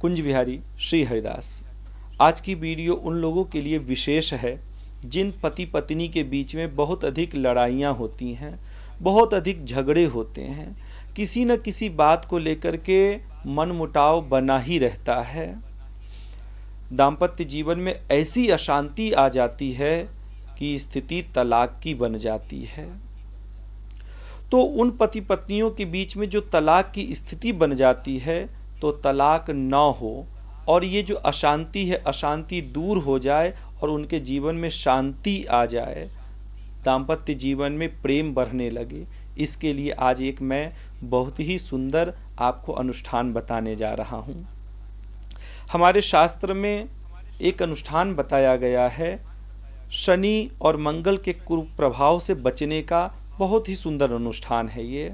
कुंज बिहारी श्री हरिदास आज की वीडियो उन लोगों के लिए विशेष है जिन पति पत्नी के बीच में बहुत अधिक लड़ाइयाँ होती हैं बहुत अधिक झगड़े होते हैं किसी न किसी बात को लेकर के मनमुटाव बना ही रहता है दाम्पत्य जीवन में ऐसी अशांति आ जाती है कि स्थिति तलाक की बन जाती है तो उन पति पत्नियों के बीच में जो तलाक की स्थिति बन जाती है तो तलाक ना हो और ये जो अशांति है अशांति दूर हो जाए और उनके जीवन में शांति आ जाए दाम्पत्य जीवन में प्रेम बढ़ने लगे इसके लिए आज एक मैं बहुत ही सुंदर आपको अनुष्ठान बताने जा रहा हूँ हमारे शास्त्र में एक अनुष्ठान बताया गया है शनि और मंगल के कुप्रभाव से बचने का बहुत ही सुंदर अनुष्ठान है ये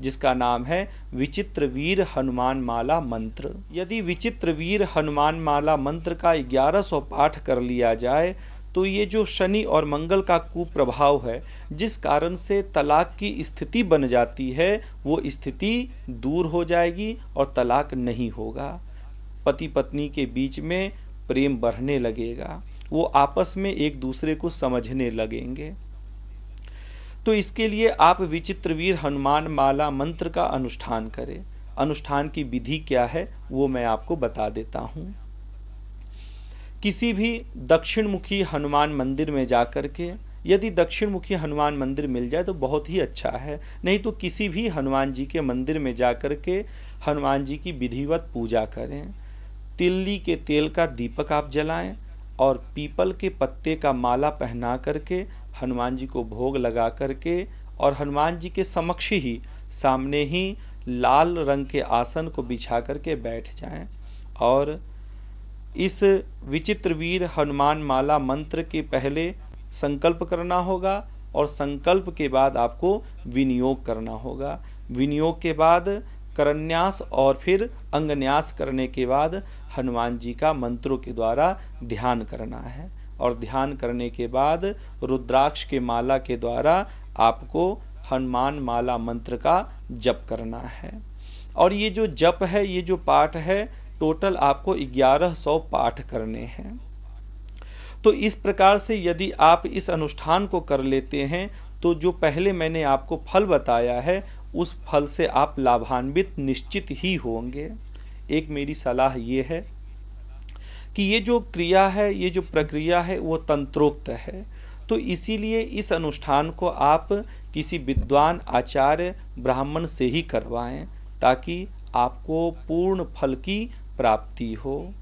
जिसका नाम है विचित्र वीर हनुमान माला मंत्र यदि विचित्र वीर हनुमान माला मंत्र का 1100 पाठ कर लिया जाए तो ये जो शनि और मंगल का कुप्रभाव है जिस कारण से तलाक की स्थिति बन जाती है वो स्थिति दूर हो जाएगी और तलाक नहीं होगा पति पत्नी के बीच में प्रेम बढ़ने लगेगा वो आपस में एक दूसरे को समझने लगेंगे तो इसके लिए आप विचित्रवीर हनुमान माला मंत्र का अनुष्ठान करें अनुष्ठान की विधि क्या है वो मैं आपको बता देता हूँ किसी भी दक्षिण मुखी हनुमान मंदिर में जा कर के यदि दक्षिण मुखी हनुमान मंदिर मिल जाए तो बहुत ही अच्छा है नहीं तो किसी भी हनुमान जी के मंदिर में जा कर के हनुमान जी की विधिवत पूजा करें तिल्ली के तेल का दीपक आप जलाएं और पीपल के पत्ते का माला पहना करके हनुमान जी को भोग लगा करके और हनुमान जी के समक्ष ही सामने ही लाल रंग के आसन को बिछा करके बैठ जाएं और इस विचित्र वीर हनुमान माला मंत्र के पहले संकल्प करना होगा और संकल्प के बाद आपको विनियोग करना होगा विनियोग के बाद करन्यास और फिर अंगन्यास करने के बाद हनुमान जी का मंत्रों के द्वारा ध्यान करना है और ध्यान करने के बाद रुद्राक्ष के माला के द्वारा आपको हनुमान माला मंत्र का जप करना है और ये जो जप है ये जो पाठ है टोटल आपको ग्यारह सौ पाठ करने हैं तो इस प्रकार से यदि आप इस अनुष्ठान को कर लेते हैं तो जो पहले मैंने आपको फल बताया है उस फल से आप लाभान्वित निश्चित ही होंगे एक मेरी सलाह ये है कि ये जो क्रिया है ये जो प्रक्रिया है वो तंत्रोक्त है तो इसीलिए इस अनुष्ठान को आप किसी विद्वान आचार्य ब्राह्मण से ही करवाएं ताकि आपको पूर्ण फल की प्राप्ति हो